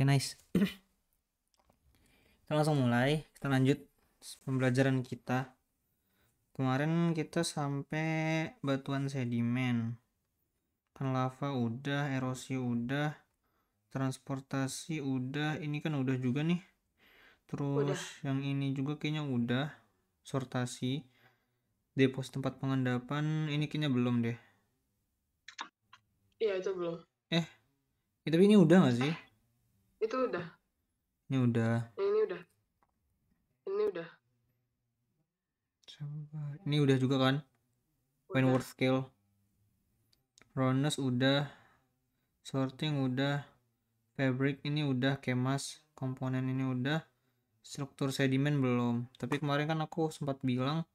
Oke, okay, nice. kita langsung mulai. Kita lanjut pembelajaran kita. Kemarin kita sampai batuan sedimen. Kan lava udah, erosi udah, transportasi udah. Ini kan udah juga nih. Terus udah. yang ini juga kayaknya udah. Sortasi. Depos tempat pengendapan ini kayaknya belum deh. Iya, itu belum. Eh, Ya, tapi ini udah gak sih? itu udah ini udah ini udah ini udah coba ini udah juga kan udah. Wentworth scale ronus udah sorting udah fabric ini udah kemas komponen ini udah struktur sedimen belum tapi kemarin kan aku sempat bilang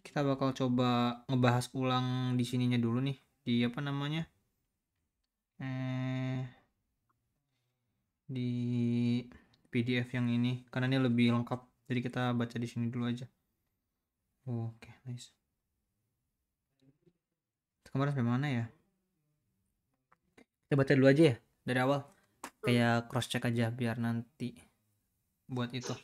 kita bakal coba ngebahas ulang di sininya dulu nih di apa namanya eh di PDF yang ini karena ini lebih lengkap. Jadi kita baca di sini dulu aja. Oke, okay, nice. kemarin sampai mana ya? Kita baca dulu aja ya dari awal. Kayak cross check aja biar nanti buat itu.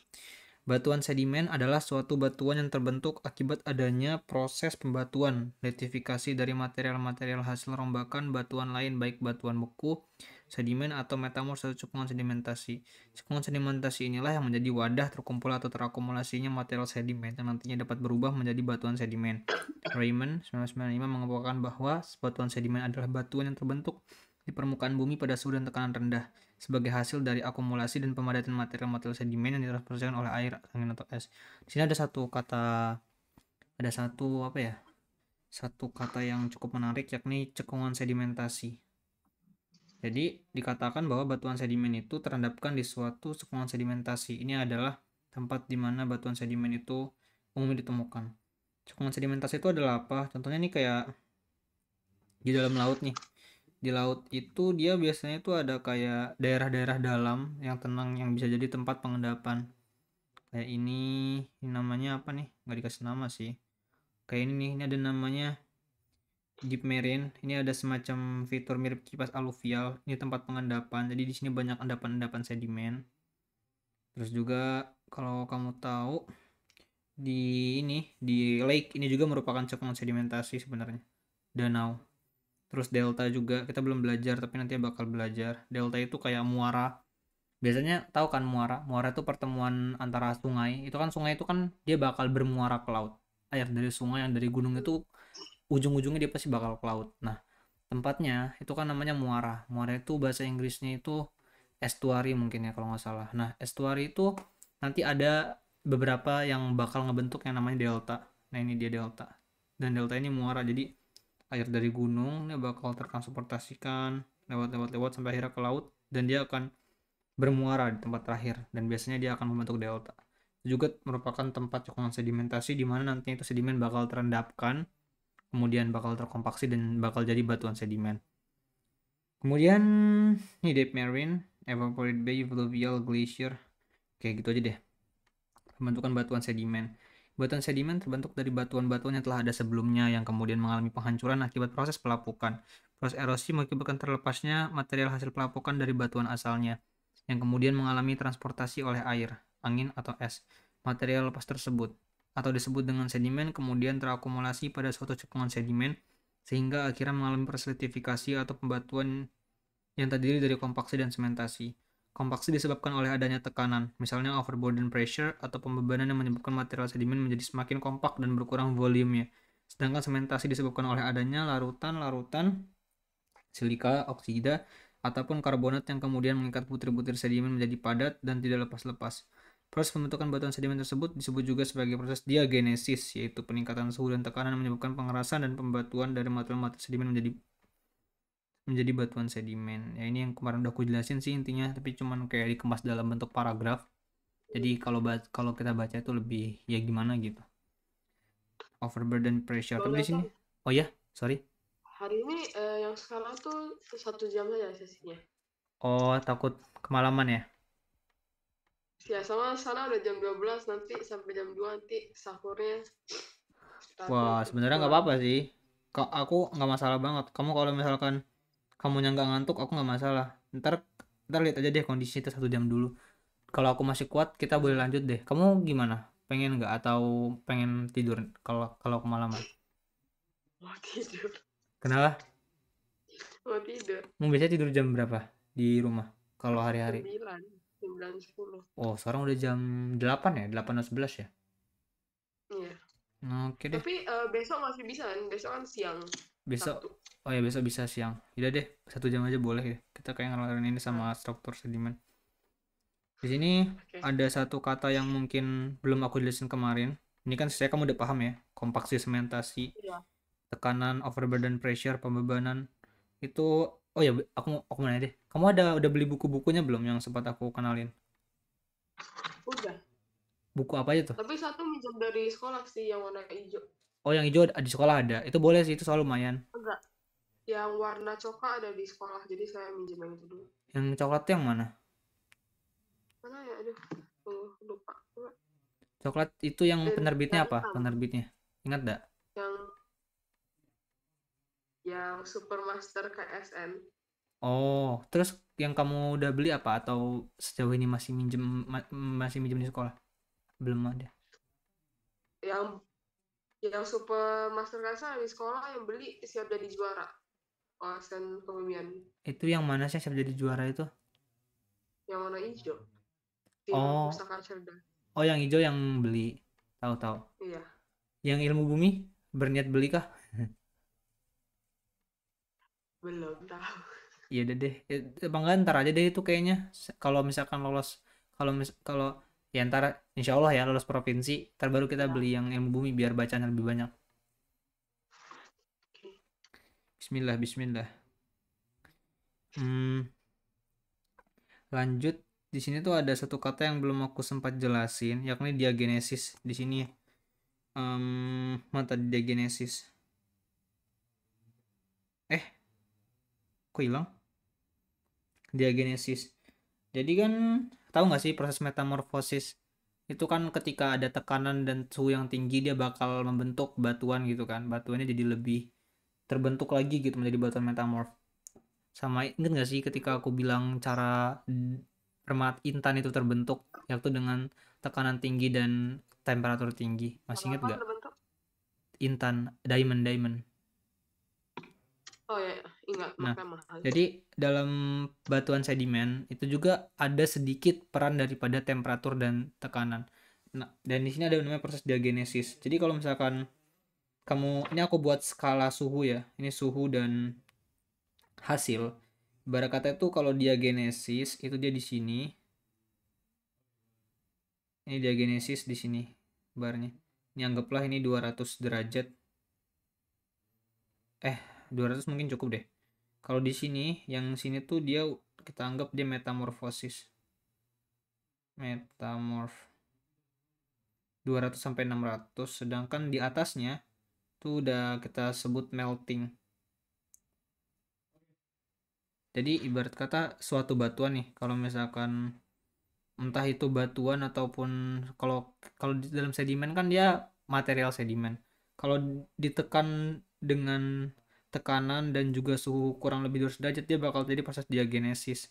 Batuan sedimen adalah suatu batuan yang terbentuk akibat adanya proses pembatuan, letifikasi dari material-material hasil rombakan batuan lain baik batuan beku, sedimen atau metamorf atau cekungan sedimentasi. Cekungan sedimentasi inilah yang menjadi wadah terkumpul atau terakumulasinya material sedimen yang nantinya dapat berubah menjadi batuan sedimen. Raymond 1995 mengemukakan bahwa batuan sedimen adalah batuan yang terbentuk di permukaan bumi pada suhu dan tekanan rendah sebagai hasil dari akumulasi dan pemadatan material-material sedimen yang ditransportasikan oleh air, angin atau es. Di sini ada satu kata ada satu apa ya? Satu kata yang cukup menarik yakni cekungan sedimentasi. Jadi dikatakan bahwa batuan sedimen itu terendapkan di suatu cekungan sedimentasi. Ini adalah tempat di mana batuan sedimen itu umumnya ditemukan. Cekungan sedimentasi itu adalah apa? Contohnya ini kayak di dalam laut nih di laut itu dia biasanya itu ada kayak daerah-daerah dalam yang tenang yang bisa jadi tempat pengendapan kayak ini, ini namanya apa nih nggak dikasih nama sih kayak ini nih ini ada namanya deep marine ini ada semacam fitur mirip kipas aluvial ini tempat pengendapan jadi di sini banyak endapan-endapan sedimen terus juga kalau kamu tahu di ini di lake ini juga merupakan cekungan sedimentasi sebenarnya danau terus delta juga kita belum belajar tapi nanti bakal belajar delta itu kayak muara biasanya tahu kan muara muara itu pertemuan antara sungai itu kan sungai itu kan dia bakal bermuara ke laut air dari sungai yang dari gunung itu ujung-ujungnya dia pasti bakal ke laut nah tempatnya itu kan namanya muara muara itu bahasa Inggrisnya itu estuary mungkin ya kalau nggak salah nah estuary itu nanti ada beberapa yang bakal ngebentuk yang namanya delta nah ini dia delta dan delta ini muara jadi air dari gunung ini bakal tertransportasikan lewat-lewat-lewat sampai akhirnya ke laut dan dia akan bermuara di tempat terakhir dan biasanya dia akan membentuk delta. juga merupakan tempat cekungan sedimentasi di mana nantinya itu sedimen bakal terendapkan, kemudian bakal terkompaksi dan bakal jadi batuan sedimen. Kemudian ini Deep Marine, Evaporate Bay Fluvial Glacier. Kayak gitu aja deh. Pembentukan batuan sedimen. Batuan sedimen terbentuk dari batuan-batuan yang telah ada sebelumnya yang kemudian mengalami penghancuran akibat proses pelapukan. Proses erosi mengakibatkan terlepasnya material hasil pelapukan dari batuan asalnya yang kemudian mengalami transportasi oleh air, angin, atau es. Material lepas tersebut atau disebut dengan sedimen kemudian terakumulasi pada suatu cekungan sedimen sehingga akhirnya mengalami perselitifikasi atau pembatuan yang terdiri dari kompaksi dan sementasi. Kompaksi disebabkan oleh adanya tekanan, misalnya overburden pressure atau pembebanan yang menyebabkan material sedimen menjadi semakin kompak dan berkurang volumenya. Sedangkan sementasi disebabkan oleh adanya larutan-larutan silika, oksida, ataupun karbonat yang kemudian mengikat butir-butir sedimen menjadi padat dan tidak lepas-lepas. Proses pembentukan batuan sedimen tersebut disebut juga sebagai proses diagenesis, yaitu peningkatan suhu dan tekanan menyebabkan pengerasan dan pembatuan dari material-material sedimen menjadi menjadi batuan sedimen. Ya ini yang kemarin udah aku jelasin sih intinya, tapi cuman kayak dikemas dalam bentuk paragraf. Jadi kalau kalau kita baca itu lebih ya gimana gitu. Overburden pressure. Tapi di sini. Kan oh ya, sorry. Hari ini uh, yang sekarang tuh satu jam sesi sesinya. Oh, takut kemalaman ya? Ya sama sana udah jam 12 nanti sampai jam 2 nanti sahurnya. Wah, sebenarnya nggak apa-apa sih. Kok aku nggak masalah banget. Kamu kalau misalkan yang nggak ngantuk aku nggak masalah ntar ntar lihat aja deh kondisi kita satu jam dulu kalau aku masih kuat kita boleh lanjut deh kamu gimana pengen nggak atau pengen tidur kalau kalau kemalaman mau tidur kenapa mau tidur mau biasanya tidur jam berapa di rumah kalau hari-hari sembilan sembilan oh sekarang udah jam delapan ya delapan atau sebelas ya iya yeah. oke okay deh tapi uh, besok masih bisa kan? besok kan siang besok Sabtu. oh ya besok bisa siang tidak deh satu jam aja boleh ya kita kayak ngelarin ini sama hmm. struktur sedimen di sini okay. ada satu kata yang mungkin belum aku jelasin kemarin ini kan saya kamu udah paham ya kompaksi sementasi yeah. tekanan overburden pressure pembebanan itu oh ya aku aku mau deh kamu ada udah beli buku-bukunya belum yang sempat aku kenalin udah buku apa aja tuh tapi satu minjem dari sekolah sih yang warna hijau oh yang hijau di sekolah ada itu boleh sih itu soal lumayan enggak yang warna coklat ada di sekolah jadi saya minjem yang itu dulu yang coklat yang mana mana ya aduh oh, lupa coklat itu yang Dan penerbitnya apa penerbitnya ingat gak yang yang supermaster KSN oh terus yang kamu udah beli apa atau sejauh ini masih minjem masih minjem di sekolah belum ada yang yang super master rasa habis sekolah yang beli siap jadi juara kawasan kebumian itu yang mana sih siap jadi juara itu yang warna hijau Tim oh oh yang hijau yang beli tahu tahu iya yang ilmu bumi berniat beli kah belum tahu iya deh deh bangga ntar aja deh itu kayaknya kalau misalkan lolos kalau mis kalau ya ntar insya Allah ya lulus provinsi Terbaru kita beli yang ilmu bumi biar bacaan lebih banyak Bismillah Bismillah hmm, lanjut di sini tuh ada satu kata yang belum aku sempat jelasin yakni diagenesis di sini um, mata diagenesis eh kok hilang diagenesis jadi kan tahu nggak sih proses metamorfosis itu kan ketika ada tekanan dan suhu yang tinggi dia bakal membentuk batuan gitu kan batuannya jadi lebih terbentuk lagi gitu menjadi batuan metamorf sama inget nggak sih ketika aku bilang cara permat intan itu terbentuk yaitu dengan tekanan tinggi dan temperatur tinggi masih inget nggak intan diamond diamond Oh ya, ingat nah, mahal. Jadi dalam batuan sedimen itu juga ada sedikit peran daripada temperatur dan tekanan. Nah, dan di sini ada namanya proses diagenesis. Jadi kalau misalkan kamu ini aku buat skala suhu ya. Ini suhu dan hasil. Ibarat itu kalau diagenesis itu dia di sini. Ini diagenesis di sini barnya. Ini anggaplah ini 200 derajat. Eh, 200 mungkin cukup deh. Kalau di sini, yang sini tuh dia kita anggap dia metamorfosis. Metamorph. 200 sampai 600, sedangkan di atasnya tuh udah kita sebut melting. Jadi ibarat kata suatu batuan nih, kalau misalkan entah itu batuan ataupun kalau kalau di dalam sedimen kan dia material sedimen. Kalau ditekan dengan tekanan dan juga suhu kurang lebih 200 derajat dia bakal jadi proses diagenesis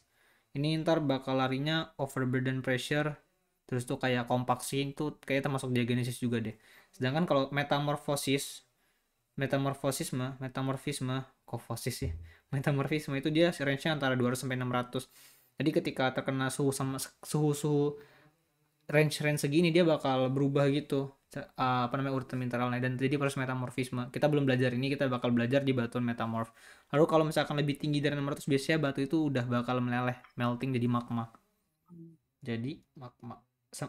ini ntar bakal larinya overburden pressure terus tuh kayak kompaksi itu kayak termasuk diagenesis juga deh sedangkan kalau metamorfosis metamorfosisme metamorfisme kofosis ya, sih. metamorfisme itu dia range-nya antara 200 sampai 600 jadi ketika terkena suhu sama suhu suhu range range segini dia bakal berubah gitu uh, apa namanya urutan mineralnya dan jadi proses metamorfisme kita belum belajar ini kita bakal belajar di batuan metamorf lalu kalau misalkan lebih tinggi dari 600 biasanya batu itu udah bakal meleleh melting jadi magma jadi magma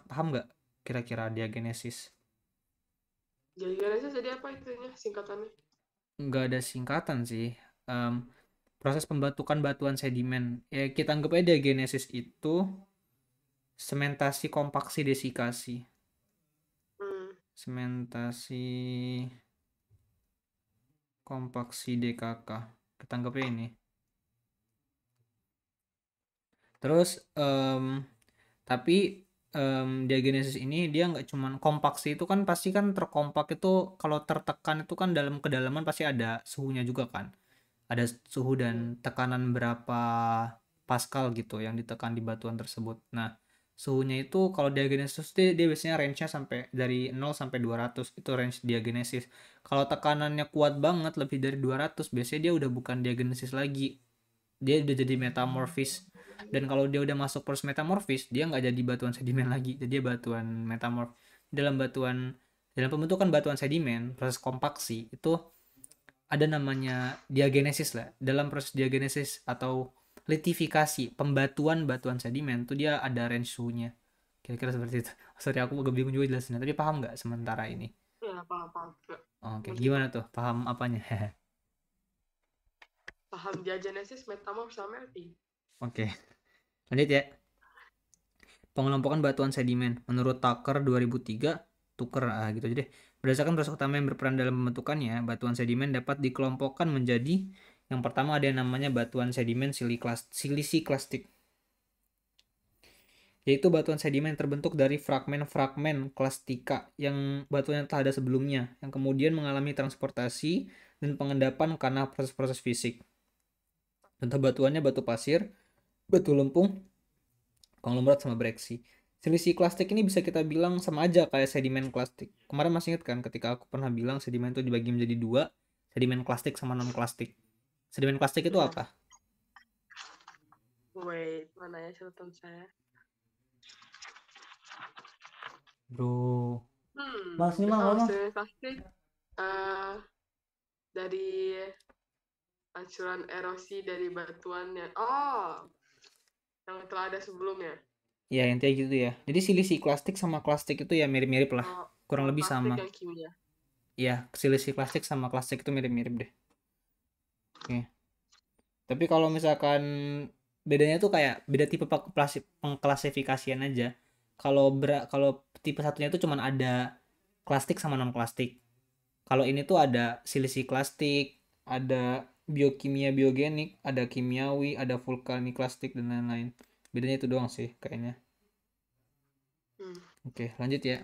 paham nggak kira-kira diagenesis diagenesis jadi apa itunya singkatannya nggak ada singkatan sih um, proses pembatukan batuan sedimen ya kita anggap aja diagenesis itu sementasi kompaksi desikasi hmm. sementasi kompaksi DKK ketangkepnya ini terus um, tapi um, diagenesis ini dia nggak cuman kompaksi itu kan pasti kan terkompak itu kalau tertekan itu kan dalam kedalaman pasti ada suhunya juga kan ada suhu dan hmm. tekanan berapa Pascal gitu yang ditekan di batuan tersebut nah suhunya itu kalau diagenesis dia, dia biasanya range-nya sampai dari 0 sampai 200 itu range diagenesis. Kalau tekanannya kuat banget lebih dari 200 biasanya dia udah bukan diagenesis lagi. Dia udah jadi metamorfis Dan kalau dia udah masuk proses metamorfis dia nggak jadi batuan sedimen lagi. Jadi dia batuan metamorf. Dalam batuan dalam pembentukan batuan sedimen, proses kompaksi itu ada namanya diagenesis lah. Dalam proses diagenesis atau litifikasi pembatuan batuan sedimen tuh dia ada range suhunya kira-kira seperti itu sorry aku agak bingung juga jelasinnya tapi paham nggak sementara ini ya paham paham oke okay. gimana tuh paham apanya paham diagenesis metamorf sama melting oke okay. lanjut ya pengelompokan batuan sedimen menurut Tucker 2003 Tucker ah, gitu jadi berdasarkan proses utama yang berperan dalam pembentukannya batuan sedimen dapat dikelompokkan menjadi yang pertama ada yang namanya batuan sedimen silisi siliklastik. Yaitu batuan sedimen yang terbentuk dari fragmen-fragmen klastika yang batuan yang telah ada sebelumnya, yang kemudian mengalami transportasi dan pengendapan karena proses-proses fisik. Contoh batuannya batu pasir, batu lempung, konglomerat sama breksi. silisi klastik ini bisa kita bilang sama aja kayak sedimen klastik. Kemarin masih ingat kan ketika aku pernah bilang sedimen itu dibagi menjadi dua, sedimen klastik sama non klastik. Sedimen plastik itu iya. apa? Wait, mana ya catatan saya? Bro. Hmm, Mas nih mah Sedimen plastik uh, dari hancuran erosi dari batuan yang oh yang telah ada sebelumnya. Ya, intinya gitu ya. Jadi silisi plastik sama plastik itu ya mirip-mirip lah. Oh, Kurang lebih sama. Iya, silisi plastik sama plastik itu mirip-mirip deh okay. Iya. tapi kalau misalkan bedanya tuh kayak beda tipe pengklasifikasian aja kalau ber kalau tipe satunya itu cuman ada klastik sama non klastik kalau ini tuh ada silisi klastik ada biokimia biogenik ada kimiawi ada vulkanik klastik dan lain-lain bedanya itu doang sih kayaknya hmm. oke lanjut ya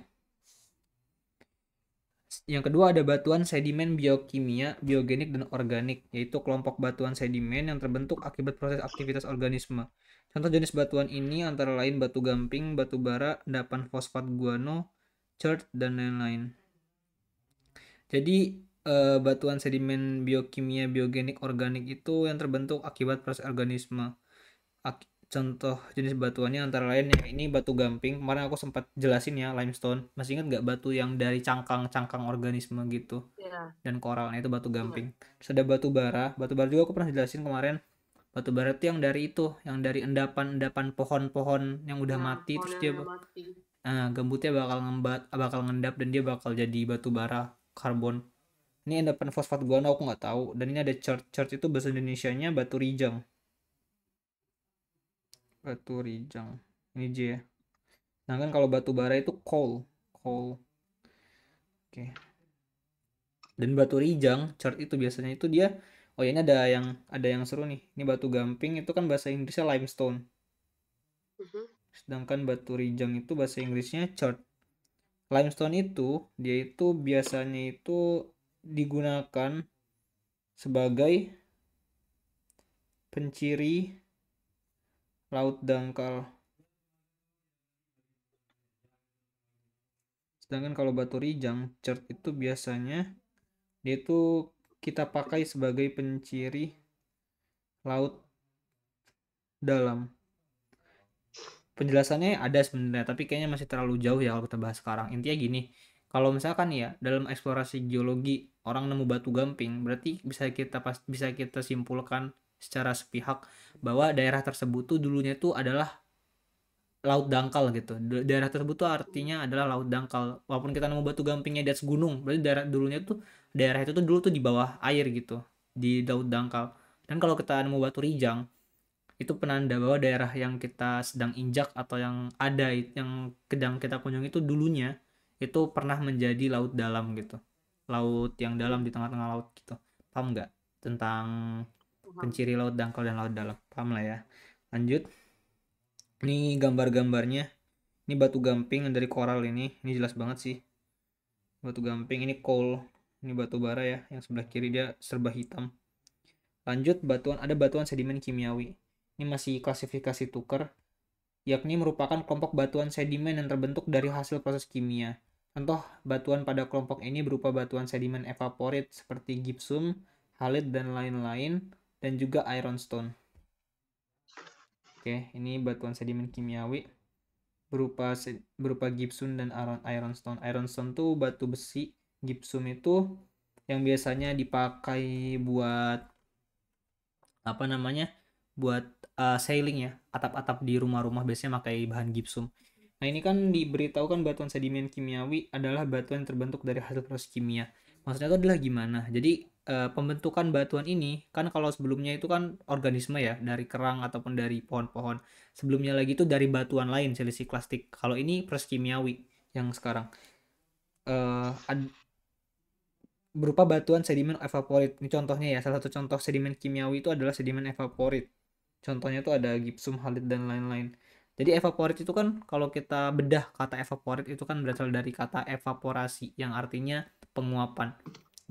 yang kedua ada batuan sedimen biokimia, biogenik dan organik, yaitu kelompok batuan sedimen yang terbentuk akibat proses aktivitas organisme. Contoh jenis batuan ini antara lain batu gamping, batu bara, endapan fosfat guano, chert dan lain-lain. Jadi eh, batuan sedimen biokimia, biogenik, organik itu yang terbentuk akibat proses organisme. Ak contoh jenis batuannya antara lain yang ini batu gamping kemarin aku sempat jelasin ya limestone masih ingat nggak batu yang dari cangkang-cangkang organisme gitu yeah. dan koralnya itu batu iya. gamping yeah. sudah batu bara batu bara juga aku pernah jelasin kemarin batu bara itu yang dari itu yang dari endapan-endapan pohon-pohon yang udah nah, mati terus dia mati. Nah, gambutnya bakal ngembat bakal ngendap dan dia bakal jadi batu bara karbon ini endapan fosfat guano aku nggak tahu dan ini ada chart chart itu bahasa Indonesia nya batu rijang batu rijang ini J ya nah kan kalau batu bara itu coal coal oke okay. dan batu rijang chart itu biasanya itu dia oh ya ini ada yang ada yang seru nih ini batu gamping itu kan bahasa Inggrisnya limestone mm-hmm. sedangkan batu rijang itu bahasa Inggrisnya chart, limestone itu dia itu biasanya itu digunakan sebagai penciri laut dangkal. Sedangkan kalau batu rijang, cert itu biasanya dia itu kita pakai sebagai penciri laut dalam. Penjelasannya ada sebenarnya, tapi kayaknya masih terlalu jauh ya kalau kita bahas sekarang. Intinya gini, kalau misalkan ya dalam eksplorasi geologi orang nemu batu gamping, berarti bisa kita pas bisa kita simpulkan secara sepihak bahwa daerah tersebut tuh dulunya tuh adalah laut dangkal gitu daerah tersebut tuh artinya adalah laut dangkal walaupun kita nemu batu gampingnya di atas gunung berarti daerah dulunya tuh daerah itu tuh dulu tuh di bawah air gitu di laut dangkal dan kalau kita nemu batu rijang itu penanda bahwa daerah yang kita sedang injak atau yang ada yang sedang kita kunjungi itu dulunya itu pernah menjadi laut dalam gitu laut yang dalam di tengah-tengah laut gitu paham nggak tentang penciri laut dangkal dan laut dalam paham lah ya lanjut ini gambar-gambarnya ini batu gamping dari koral ini ini jelas banget sih batu gamping ini coal ini batu bara ya yang sebelah kiri dia serba hitam lanjut batuan ada batuan sedimen kimiawi ini masih klasifikasi tuker yakni merupakan kelompok batuan sedimen yang terbentuk dari hasil proses kimia. Contoh batuan pada kelompok ini berupa batuan sedimen evaporit seperti gipsum halit, dan lain-lain, dan juga ironstone. Oke, ini batuan sedimen kimiawi berupa berupa gypsum dan iron ironstone. Ironstone tuh batu besi, gypsum itu yang biasanya dipakai buat apa namanya? buat uh, sailing ya, atap-atap di rumah-rumah biasanya pakai bahan gypsum. Nah, ini kan diberitahukan batuan sedimen kimiawi adalah batuan yang terbentuk dari hasil proses kimia maksudnya itu adalah gimana jadi e, pembentukan batuan ini kan kalau sebelumnya itu kan organisme ya dari kerang ataupun dari pohon-pohon sebelumnya lagi itu dari batuan lain silisi plastik kalau ini proses kimiawi yang sekarang e, ad- berupa batuan sedimen evaporit ini contohnya ya salah satu contoh sedimen kimiawi itu adalah sedimen evaporit contohnya itu ada gipsum halit dan lain-lain jadi evaporit itu kan kalau kita bedah kata evaporit itu kan berasal dari kata evaporasi yang artinya penguapan.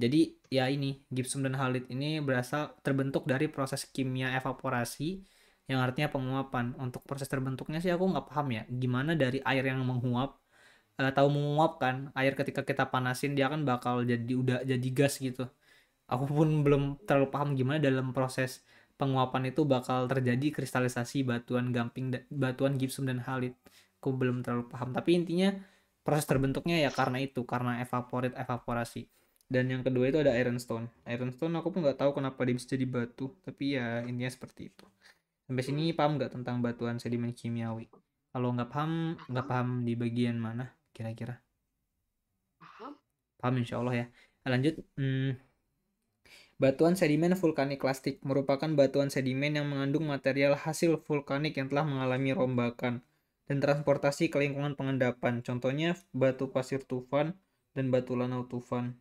Jadi ya ini gipsum dan halit ini berasal terbentuk dari proses kimia evaporasi yang artinya penguapan. Untuk proses terbentuknya sih aku nggak paham ya gimana dari air yang menguap atau eh, menguap kan air ketika kita panasin dia kan bakal jadi udah jadi gas gitu. Aku pun belum terlalu paham gimana dalam proses penguapan itu bakal terjadi kristalisasi batuan gamping batuan gipsum dan halit aku belum terlalu paham tapi intinya proses terbentuknya ya karena itu karena evaporit evaporasi dan yang kedua itu ada ironstone ironstone aku pun nggak tahu kenapa dia bisa jadi batu tapi ya intinya seperti itu sampai sini paham nggak tentang batuan sedimen kimiawi kalau nggak paham nggak paham di bagian mana kira-kira paham paham insya Allah ya lanjut hmm. batuan sedimen vulkanik plastik merupakan batuan sedimen yang mengandung material hasil vulkanik yang telah mengalami rombakan dan transportasi ke lingkungan pengendapan. Contohnya batu pasir tufan dan batu lanau tufan.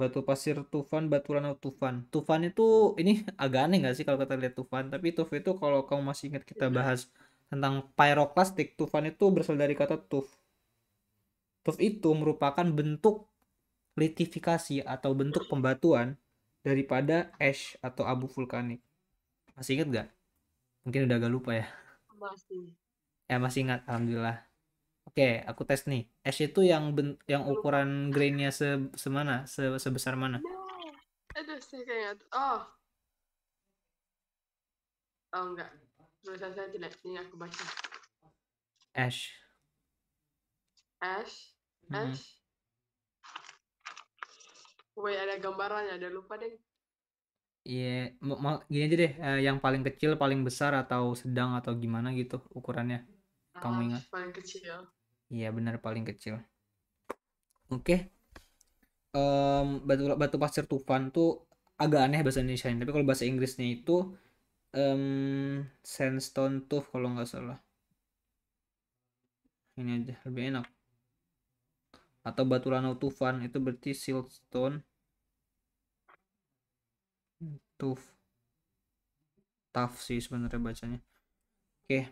Batu pasir tufan, batu lanau tufan. Tufan itu ini agak aneh nggak sih kalau kita lihat tufan, tapi tuf itu kalau kamu masih ingat kita iya. bahas tentang pyroklastik, tufan itu berasal dari kata tuf. Tuf itu merupakan bentuk litifikasi atau bentuk pembatuan daripada ash atau abu vulkanik. Masih ingat nggak? Mungkin udah agak lupa ya. Masih ya masih ingat alhamdulillah oke aku tes nih es itu yang ben yang ukuran grainnya se semana se sebesar mana itu sih kayaknya oh oh enggak tulisan saya tidak ini aku baca ash ash es mm-hmm. ash Woi ada gambarannya, ada lupa deh. Iya, yeah. gini aja deh, eh, yang paling kecil, paling besar atau sedang atau gimana gitu ukurannya kamu ingat paling kecil iya benar paling kecil oke okay. um, batu batu pasir tufan tuh agak aneh bahasa Indonesia tapi kalau bahasa Inggrisnya itu um, sandstone tuh kalau nggak salah ini aja lebih enak atau batu lanau tufan itu berarti siltstone tuf tough sih sebenarnya bacanya oke okay.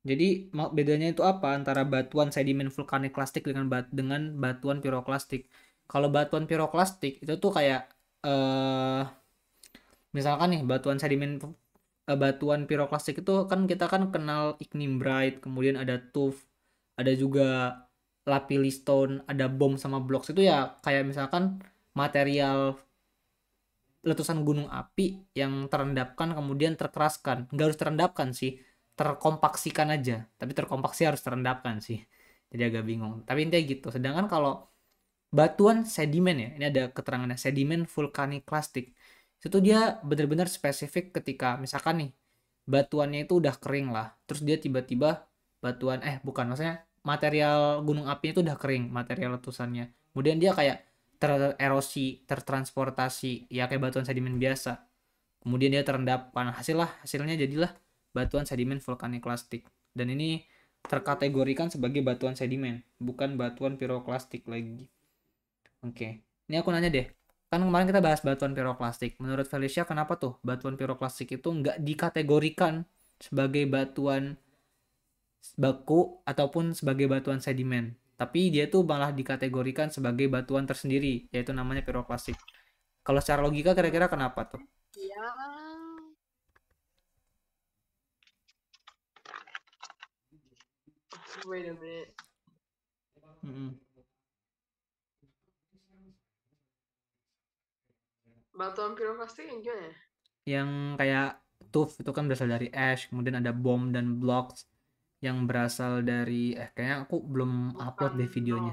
Jadi bedanya itu apa antara batuan sedimen vulkanik plastik dengan bat dengan batuan piroklastik? Kalau batuan piroklastik itu tuh kayak uh, misalkan nih batuan sedimen uh, batuan piroklastik itu kan kita kan kenal ignimbrite, kemudian ada tuff, ada juga lapilistone, stone, ada bom sama blocks itu ya kayak misalkan material letusan gunung api yang terendapkan kemudian terkeraskan. Nggak harus terendapkan sih terkompaksikan aja tapi terkompaksi harus terendapkan sih jadi agak bingung tapi intinya gitu sedangkan kalau batuan sedimen ya ini ada keterangannya sedimen vulkanik plastik itu dia benar-benar spesifik ketika misalkan nih batuannya itu udah kering lah terus dia tiba-tiba batuan eh bukan maksudnya material gunung api itu udah kering material letusannya kemudian dia kayak tererosi tertransportasi ya kayak batuan sedimen biasa kemudian dia terendapkan lah hasilnya jadilah batuan sedimen vulkanik plastik. Dan ini terkategorikan sebagai batuan sedimen, bukan batuan piroklastik lagi. Oke, ini aku nanya deh. Kan kemarin kita bahas batuan piroklastik. Menurut Felicia kenapa tuh batuan piroklastik itu nggak dikategorikan sebagai batuan baku ataupun sebagai batuan sedimen? Tapi dia tuh malah dikategorikan sebagai batuan tersendiri, yaitu namanya piroklastik. Kalau secara logika kira-kira kenapa tuh? Ya, wait a minute. Mm-hmm. Batuan pasti yang gimana Yang kayak tuf itu kan berasal dari ash, kemudian ada bom dan blocks yang berasal dari eh kayaknya aku belum upload deh videonya.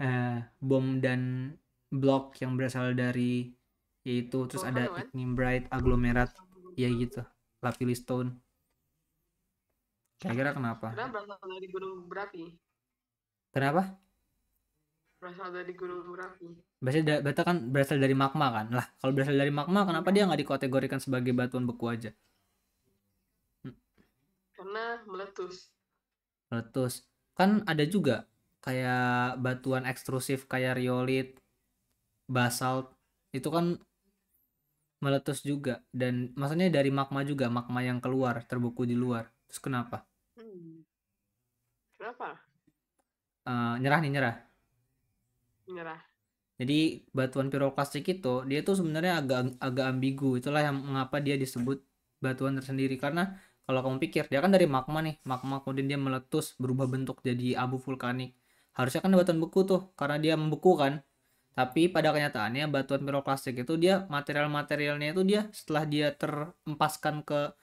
Eh, bom dan Block yang berasal dari yaitu terus ada ignimbrite agglomerat ya gitu lapilli stone Kira-kira kenapa? Karena berasal dari gunung berapi. Kenapa? Berasal dari gunung berapi. Berasal dari, batu kan berasal dari magma kan? Lah, kalau berasal dari magma kenapa dia nggak dikategorikan sebagai batuan beku aja? Hmm. Karena meletus. Meletus. Kan ada juga kayak batuan ekstrusif kayak riolit, basalt itu kan meletus juga dan maksudnya dari magma juga magma yang keluar terbeku di luar terus kenapa Kenapa? Uh, nyerah nih nyerah. Nyerah. Jadi batuan piroklastik itu dia tuh sebenarnya agak agak ambigu. Itulah yang mengapa dia disebut batuan tersendiri karena kalau kamu pikir dia kan dari magma nih, magma kemudian dia meletus berubah bentuk jadi abu vulkanik. Harusnya kan batuan beku tuh karena dia membeku kan. Tapi pada kenyataannya batuan piroklastik itu dia material-materialnya itu dia setelah dia terempaskan ke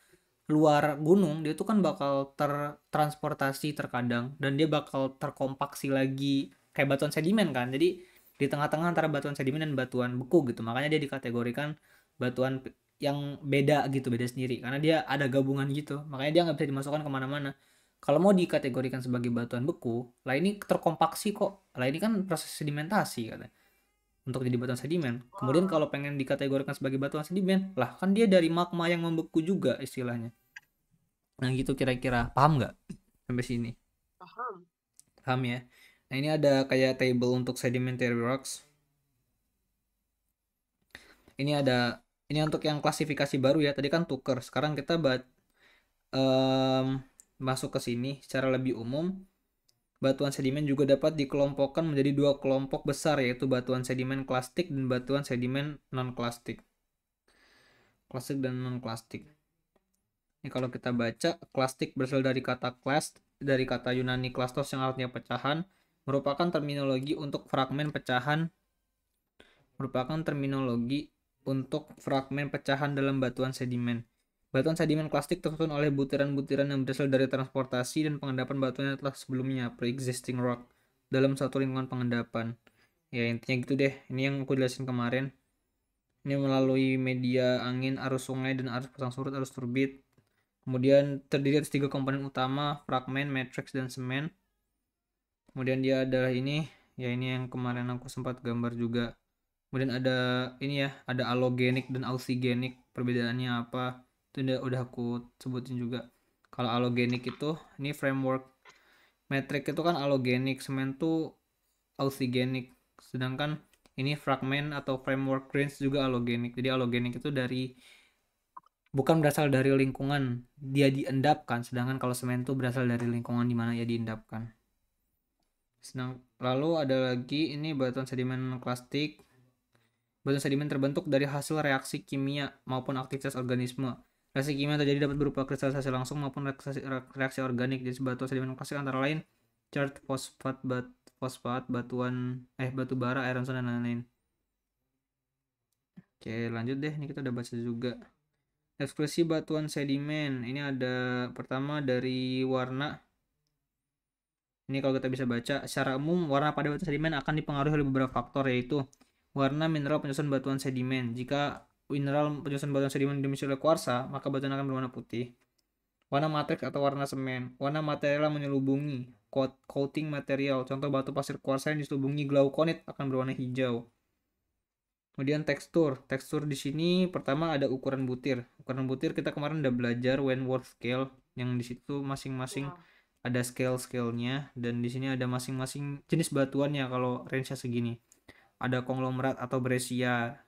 luar gunung dia tuh kan bakal tertransportasi terkadang dan dia bakal terkompaksi lagi kayak batuan sedimen kan jadi di tengah-tengah antara batuan sedimen dan batuan beku gitu makanya dia dikategorikan batuan yang beda gitu beda sendiri karena dia ada gabungan gitu makanya dia nggak bisa dimasukkan kemana-mana kalau mau dikategorikan sebagai batuan beku lah ini terkompaksi kok lah ini kan proses sedimentasi katanya untuk jadi batuan sedimen. Kemudian kalau pengen dikategorikan sebagai batuan sedimen, lah kan dia dari magma yang membeku juga istilahnya. Nah gitu kira-kira paham nggak sampai sini? Paham. Paham ya. Nah ini ada kayak table untuk sedimentary rocks. Ini ada ini untuk yang klasifikasi baru ya. Tadi kan tuker. Sekarang kita bat, um, masuk ke sini secara lebih umum. Batuan sedimen juga dapat dikelompokkan menjadi dua kelompok besar yaitu batuan sedimen klasik dan batuan sedimen non klasik. Klasik dan non klasik. Ini kalau kita baca, klastik berasal dari kata klast, dari kata Yunani klastos yang artinya pecahan, merupakan terminologi untuk fragmen pecahan merupakan terminologi untuk fragmen pecahan dalam batuan sedimen. Batuan sedimen klastik tersusun oleh butiran-butiran yang berasal dari transportasi dan pengendapan batuan yang telah sebelumnya pre-existing rock dalam satu lingkungan pengendapan. Ya intinya gitu deh. Ini yang aku jelasin kemarin. Ini melalui media angin, arus sungai dan arus pasang surut, arus turbit, Kemudian terdiri atas tiga komponen utama, fragmen, matrix, dan semen. Kemudian dia adalah ini, ya ini yang kemarin aku sempat gambar juga. Kemudian ada ini ya, ada alogenik dan ausigenik, perbedaannya apa? Itu udah, aku sebutin juga. Kalau alogenik itu, ini framework matrix itu kan alogenik, semen tuh ausigenik. Sedangkan ini fragmen atau framework range juga alogenik. Jadi alogenik itu dari bukan berasal dari lingkungan dia diendapkan sedangkan kalau semen itu berasal dari lingkungan di mana ia diendapkan Senang. lalu ada lagi ini batuan sedimen klastik batuan sedimen terbentuk dari hasil reaksi kimia maupun aktivitas organisme reaksi kimia terjadi dapat berupa kristalisasi langsung maupun reaksi, reaksi organik Jadi batuan sedimen klastik antara lain chart fosfat bat fosfat batuan eh batu bara air dan lain-lain oke lanjut deh ini kita udah baca juga Ekspresi batuan sedimen. Ini ada pertama dari warna. Ini kalau kita bisa baca, secara umum warna pada batuan sedimen akan dipengaruhi oleh beberapa faktor yaitu warna mineral penyusun batuan sedimen. Jika mineral penyusun batuan sedimen dimisi oleh kuarsa, maka batuan akan berwarna putih. Warna matriks atau warna semen. Warna material yang menyelubungi coating material. Contoh batu pasir kuarsa yang diselubungi glaukonit akan berwarna hijau. Kemudian tekstur. Tekstur di sini pertama ada ukuran butir. Ukuran butir kita kemarin udah belajar when Wentworth scale yang di situ masing-masing wow. Iya. ada scale-scale-nya dan di sini ada masing-masing jenis batuannya kalau range-nya segini. Ada konglomerat atau breccia.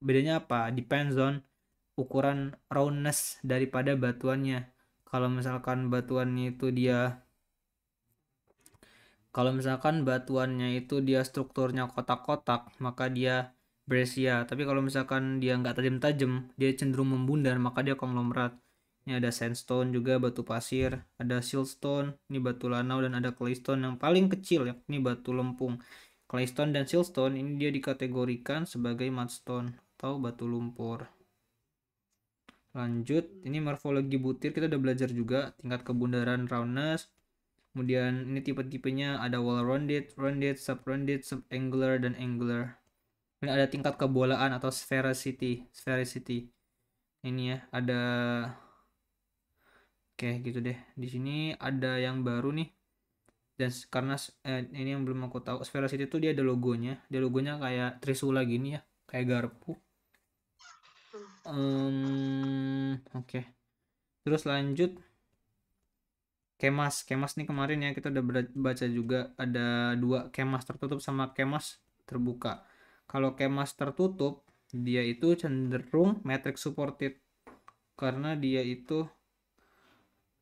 Bedanya apa? Depends on ukuran roundness daripada batuannya. Kalau misalkan batuannya itu dia kalau misalkan batuannya itu dia strukturnya kotak-kotak, maka dia Brescia tapi kalau misalkan dia nggak tajam-tajam dia cenderung membundar maka dia konglomerat ini ada sandstone juga batu pasir, ada siltstone, ini batu lanau dan ada claystone yang paling kecil ya ini batu lempung. Claystone dan siltstone ini dia dikategorikan sebagai mudstone atau batu lumpur. Lanjut, ini morfologi butir kita udah belajar juga tingkat kebundaran roundness. Kemudian ini tipe-tipenya ada wall rounded, rounded, sub rounded, sub angular dan angular ini ada tingkat kebolaan atau sphericity, sphericity. Ini ya, ada Oke, gitu deh. Di sini ada yang baru nih. Dan karena eh, ini yang belum aku tahu, sphericity itu dia ada logonya. Dia logonya kayak trisula gini ya, kayak garpu. Um, oke. Okay. Terus lanjut kemas. Kemas nih kemarin ya kita udah baca juga ada dua kemas tertutup sama kemas terbuka. Kalau kemas tertutup, dia itu cenderung matrix supported karena dia itu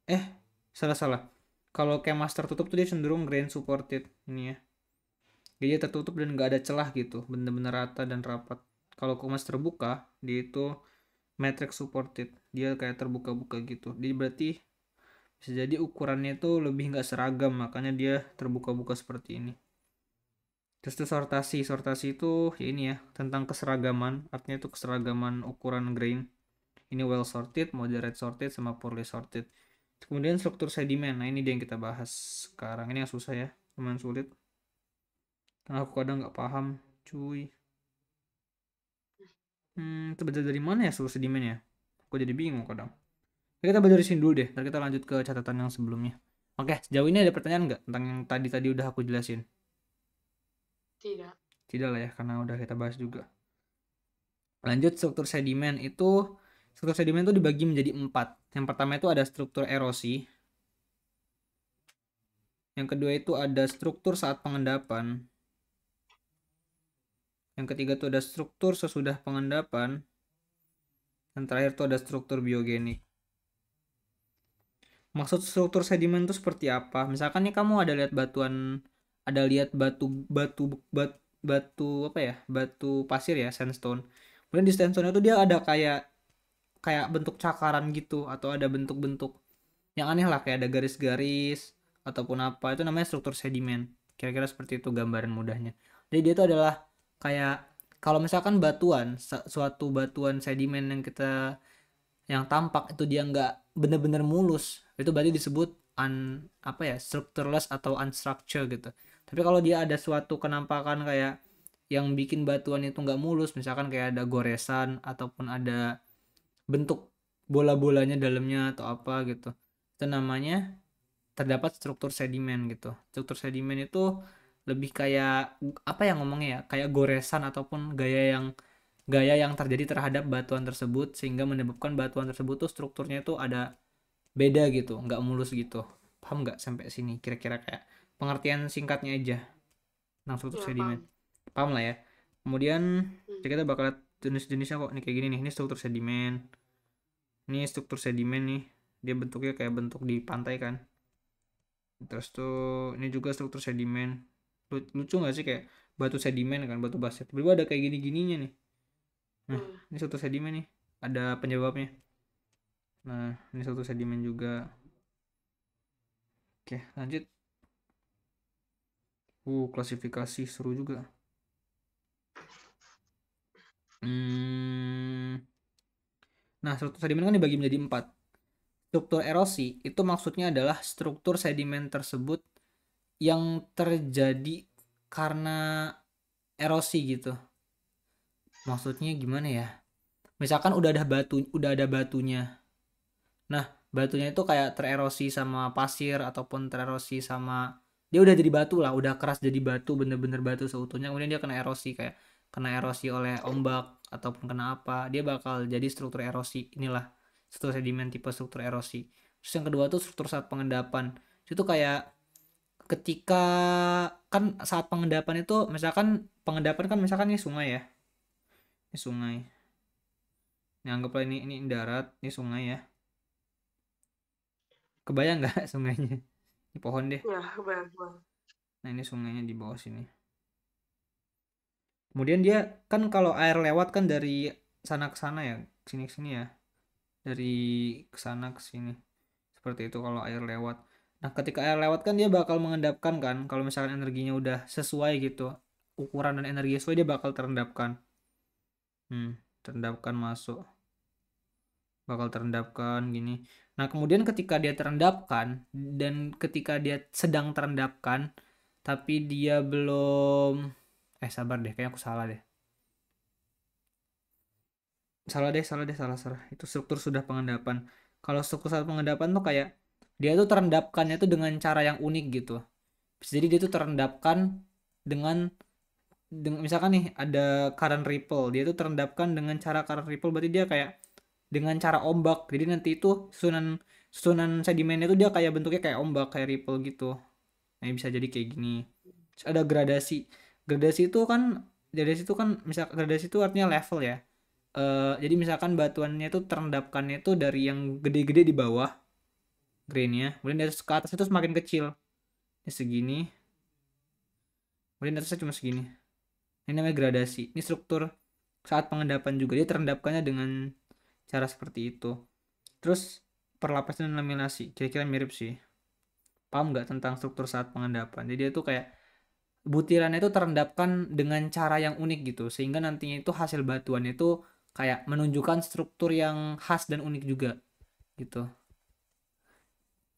eh salah salah. Kalau kemas tertutup tuh dia cenderung grain supported ini ya. Jadi tertutup dan nggak ada celah gitu, bener-bener rata dan rapat. Kalau kemas terbuka, dia itu matrix supported. Dia kayak terbuka-buka gitu. Jadi berarti bisa jadi ukurannya itu lebih nggak seragam makanya dia terbuka-buka seperti ini Terus itu sortasi, sortasi itu ya ini ya tentang keseragaman, artinya itu keseragaman ukuran grain. Ini well sorted, moderate sorted, sama poorly sorted. Kemudian struktur sedimen, nah ini dia yang kita bahas sekarang. Ini yang susah ya, lumayan sulit. Karena aku kadang nggak paham, cuy. Hmm, itu belajar dari mana ya struktur sedimen ya? Aku jadi bingung kadang. Nah, kita belajar di sini dulu deh, nanti kita lanjut ke catatan yang sebelumnya. Oke, sejauh ini ada pertanyaan nggak tentang yang tadi-tadi udah aku jelasin? Tidak. Tidak lah ya, karena udah kita bahas juga. Lanjut struktur sedimen itu struktur sedimen itu dibagi menjadi empat. Yang pertama itu ada struktur erosi. Yang kedua itu ada struktur saat pengendapan. Yang ketiga itu ada struktur sesudah pengendapan. dan terakhir itu ada struktur biogenik. Maksud struktur sedimen itu seperti apa? Misalkan nih kamu ada lihat batuan ada lihat batu batu batu batu apa ya batu pasir ya sandstone kemudian di sandstone itu dia ada kayak kayak bentuk cakaran gitu atau ada bentuk-bentuk yang aneh lah kayak ada garis-garis ataupun apa itu namanya struktur sedimen kira-kira seperti itu gambaran mudahnya jadi dia itu adalah kayak kalau misalkan batuan suatu batuan sedimen yang kita yang tampak itu dia nggak bener-bener mulus itu berarti disebut un apa ya structureless atau unstructured gitu tapi kalau dia ada suatu kenampakan kayak yang bikin batuan itu nggak mulus misalkan kayak ada goresan ataupun ada bentuk bola-bolanya dalamnya atau apa gitu itu namanya terdapat struktur sedimen gitu struktur sedimen itu lebih kayak apa yang ngomongnya ya kayak goresan ataupun gaya yang gaya yang terjadi terhadap batuan tersebut sehingga menyebabkan batuan tersebut tuh strukturnya itu ada beda gitu nggak mulus gitu paham nggak sampai sini kira-kira kayak pengertian singkatnya aja tentang struktur ya, sedimen. Paham. paham lah ya. Kemudian hmm. kita bakal lihat jenis-jenisnya kok. Nih kayak gini nih, ini struktur sedimen. Ini struktur sedimen nih. Dia bentuknya kayak bentuk di pantai kan. Terus tuh ini juga struktur sedimen. Lucu nggak sih kayak batu sedimen kan, batu basalt. tapi ada kayak gini-gininya nih. Nah, hmm. ini struktur sedimen nih. Ada penyebabnya. Nah, ini struktur sedimen juga. Oke, lanjut Uh, klasifikasi seru juga. Hmm. Nah, struktur sedimen kan dibagi menjadi empat. Struktur erosi itu maksudnya adalah struktur sedimen tersebut yang terjadi karena erosi gitu. Maksudnya gimana ya? Misalkan udah ada batu, udah ada batunya. Nah, batunya itu kayak tererosi sama pasir ataupun tererosi sama dia udah jadi batu lah udah keras jadi batu bener-bener batu seutuhnya kemudian dia kena erosi kayak kena erosi oleh ombak ataupun kena apa dia bakal jadi struktur erosi inilah struktur sedimen tipe struktur erosi terus yang kedua tuh struktur saat pengendapan itu kayak ketika kan saat pengendapan itu misalkan pengendapan kan misalkan ini sungai ya ini sungai ini anggaplah ini ini darat ini sungai ya kebayang nggak sungainya ini pohon deh ya benar nah ini sungainya di bawah sini kemudian dia kan kalau air lewat kan dari sana ke sana ya sini ke sini ya dari ke sana ke sini seperti itu kalau air lewat nah ketika air lewat kan dia bakal mengendapkan kan kalau misalkan energinya udah sesuai gitu ukuran dan energi sesuai dia bakal terendapkan hmm terendapkan masuk bakal terendapkan gini nah kemudian ketika dia terendapkan dan ketika dia sedang terendapkan tapi dia belum eh sabar deh kayaknya aku salah deh salah deh salah deh salah salah itu struktur sudah pengendapan kalau struktur sudah pengendapan tuh kayak dia tuh terendapkannya tuh dengan cara yang unik gitu jadi dia tuh terendapkan dengan dengan misalkan nih ada current ripple dia tuh terendapkan dengan cara current ripple berarti dia kayak dengan cara ombak jadi nanti itu susunan susunan sedimennya itu dia kayak bentuknya kayak ombak kayak ripple gitu nah bisa jadi kayak gini Terus ada gradasi gradasi itu kan gradasi itu kan misal gradasi itu artinya level ya uh, jadi misalkan batuannya itu terendapkannya itu dari yang gede-gede di bawah grainnya kemudian dari ke atas itu semakin kecil ini segini kemudian atasnya cuma segini ini namanya gradasi ini struktur saat pengendapan juga dia terendapkannya dengan cara seperti itu terus perlapisan dan laminasi kira-kira mirip sih paham nggak tentang struktur saat pengendapan jadi itu kayak butirannya itu terendapkan dengan cara yang unik gitu sehingga nantinya itu hasil batuan itu kayak menunjukkan struktur yang khas dan unik juga gitu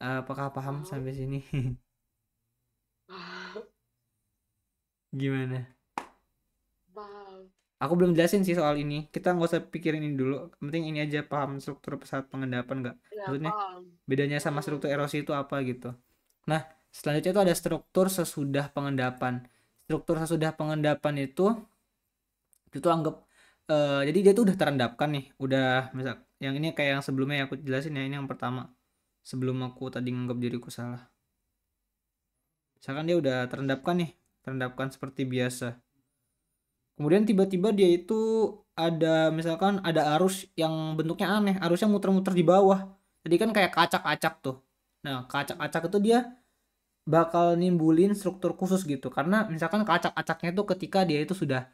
apakah paham oh. sampai sini gimana aku belum jelasin sih soal ini kita nggak usah pikirin ini dulu penting ini aja paham struktur pesawat pengendapan nggak ya, maksudnya bedanya sama struktur erosi itu apa gitu nah selanjutnya itu ada struktur sesudah pengendapan struktur sesudah pengendapan itu itu anggap uh, jadi dia tuh udah terendapkan nih udah misal yang ini kayak yang sebelumnya aku jelasin ya ini yang pertama sebelum aku tadi nganggap diriku salah misalkan dia udah terendapkan nih terendapkan seperti biasa kemudian tiba-tiba dia itu ada misalkan ada arus yang bentuknya aneh arusnya muter-muter di bawah jadi kan kayak kacak-kacak tuh nah kacak-kacak itu dia bakal nimbulin struktur khusus gitu karena misalkan kacak-kacaknya itu ketika dia itu sudah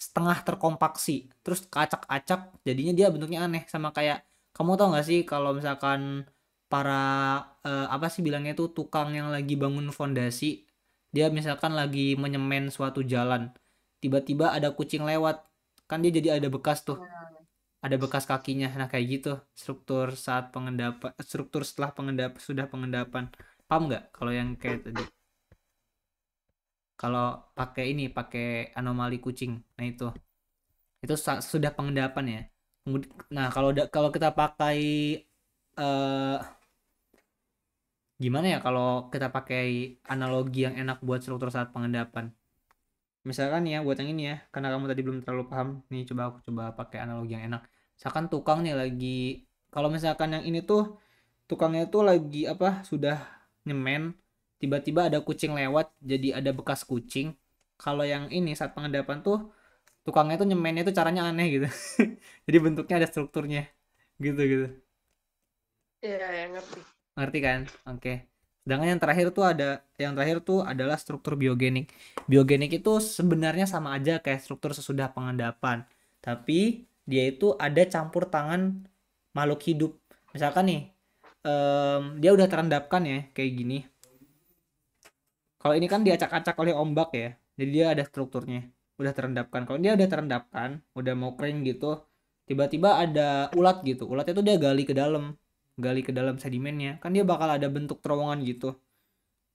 setengah terkompaksi terus kacak-kacak jadinya dia bentuknya aneh sama kayak kamu tau gak sih kalau misalkan para eh, apa sih bilangnya itu tukang yang lagi bangun fondasi dia misalkan lagi menyemen suatu jalan tiba-tiba ada kucing lewat kan dia jadi ada bekas tuh iya. ada bekas kakinya nah kayak gitu struktur saat pengendapan struktur setelah pengendap sudah pengendapan paham nggak kalau yang kayak tadi kalau pakai ini pakai anomali kucing nah itu itu sudah pengendapan ya nah kalau kalau kita pakai uh, gimana ya kalau kita pakai analogi yang enak buat struktur saat pengendapan misalkan ya buat yang ini ya karena kamu tadi belum terlalu paham nih coba aku coba pakai analogi yang enak misalkan tukang nih lagi kalau misalkan yang ini tuh tukangnya tuh lagi apa sudah nyemen tiba-tiba ada kucing lewat jadi ada bekas kucing kalau yang ini saat pengendapan tuh tukangnya tuh nyemennya tuh caranya aneh gitu jadi bentuknya ada strukturnya gitu gitu iya yeah, ngerti ngerti kan oke okay. Sedangkan yang terakhir tuh ada yang terakhir tuh adalah struktur biogenik. Biogenik itu sebenarnya sama aja kayak struktur sesudah pengendapan, tapi dia itu ada campur tangan makhluk hidup. Misalkan nih, um, dia udah terendapkan ya kayak gini. Kalau ini kan diacak-acak oleh ombak ya, jadi dia ada strukturnya. Udah terendapkan. Kalau dia udah terendapkan, udah mau kering gitu, tiba-tiba ada ulat gitu. Ulat itu dia gali ke dalam gali ke dalam sedimennya kan dia bakal ada bentuk terowongan gitu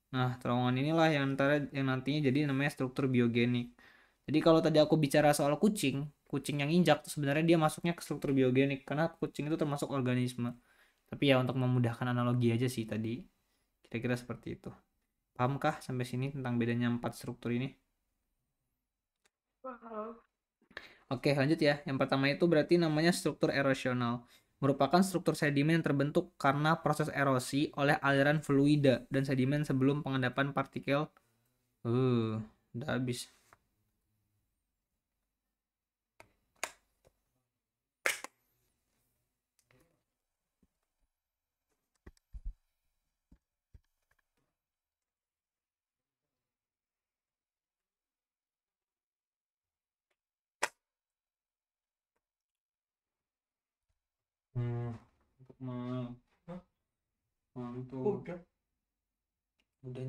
nah terowongan inilah yang antara yang nantinya jadi namanya struktur biogenik jadi kalau tadi aku bicara soal kucing kucing yang injak sebenarnya dia masuknya ke struktur biogenik karena kucing itu termasuk organisme tapi ya untuk memudahkan analogi aja sih tadi kira-kira seperti itu pahamkah sampai sini tentang bedanya empat struktur ini oke lanjut ya yang pertama itu berarti namanya struktur erosional merupakan struktur sedimen yang terbentuk karena proses erosi oleh aliran fluida dan sedimen sebelum pengendapan partikel. Uh, udah habis.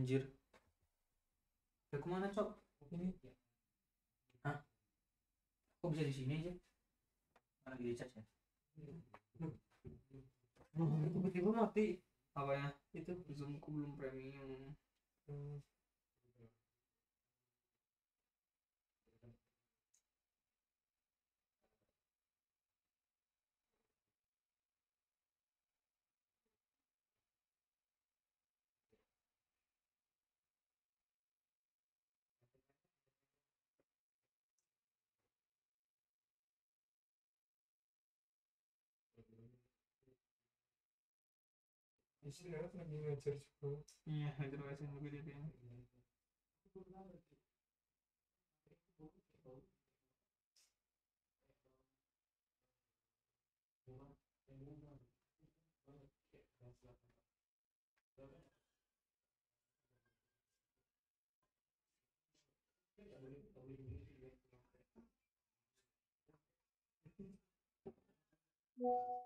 anjir ke kemana cok ini ah kok bisa di sini aja mana di chat ya tiba-tiba mati apa ya? itu zoomku belum premium hmm. इसलिए अपने बीवी चर्च को ये हैदराबाद से मुझे देते हैं Yeah.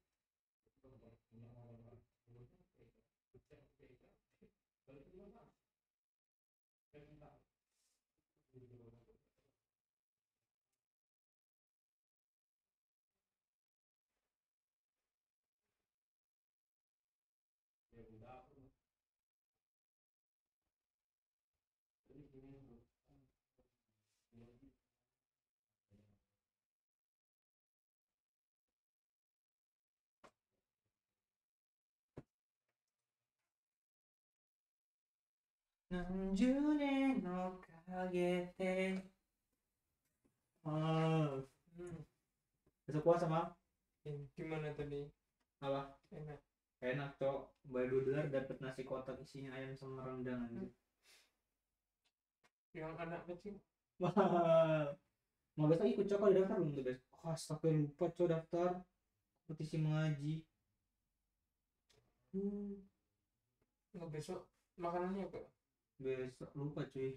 40年の影で。Oh. Hmm. Besok puasa, Bang. Gimana tadi? Apa? Enak. Enak, Cok. Bayar 2 dolar dapat nasi kotak isinya ayam sama rendang aja. Yang anak kecil. Wah. Mau besok ikut Cok kalau daftar belum tuh, Bes? Oh, sampai lupa Cok daftar Petisi mengaji. Hmm. Nah, besok makanannya apa? besok lupa cuy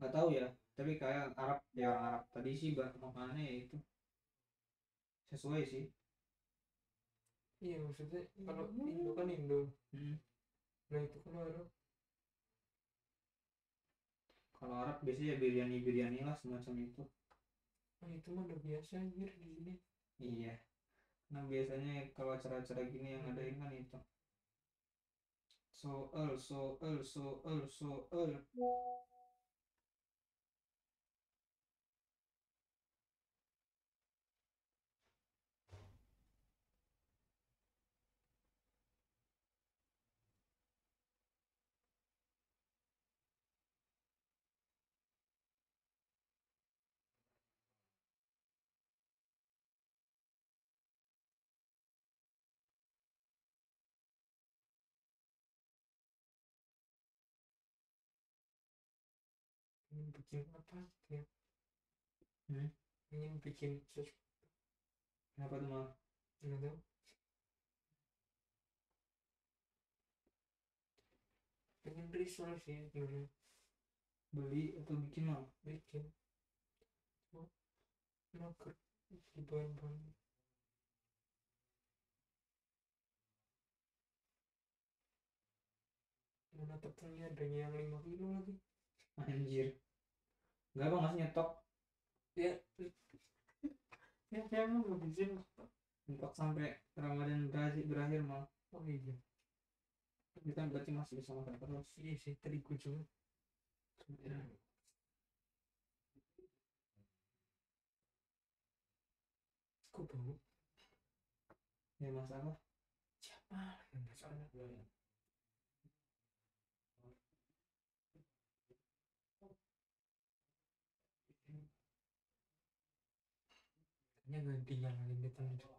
nggak tahu ya tapi kayak Arab ya Arab tadi sih makanannya ya itu sesuai sih iya maksudnya kalau hmm. Indo kan Indo hmm. nah itu kan Arab kalau Arab biasanya ya biryani biryani lah semacam itu nah, itu mah udah biasa anjir iya nah biasanya kalau acara-acara gini yang hmm. ada kan itu So also oh, also oh, also oh, bikin apa ya hmm? ingin bikin kenapa tuh mal nggak tahu pengen research ya gimana beli atau bikin mau bikin cuma ke di bahan-bahan mana tepungnya adanya yang lima kilo lagi anjir Enggak bang, ngasih nyetok. Ya, ya, ya mau gak bisa nyetok. sampai Ramadan berakhir, berakhir mal. Oh iya. Kita berarti masih bisa makan terus. Iya sih, terigu juga. Iya. Ya. Kok bau? Ya masalah. Siapa Ya, masalah? ini gantian limbitan itu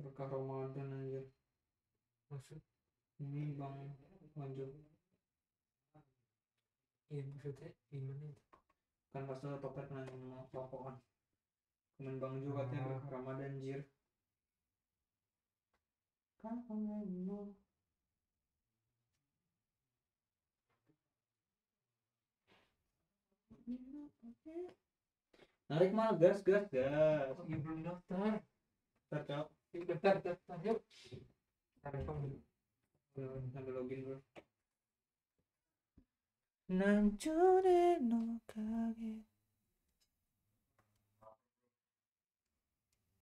berkah Ramadan aja masuk ini bang lanjut iya maksudnya gimana itu kan pas dulu topet nang tokoan kemen bang juga katanya oh. ramadan jir kan pengen Narik mal gas gas gas. Ya belum daftar. Daftar iya, Daftar daftar yuk. Sambil login dulu. なんちゅうねの影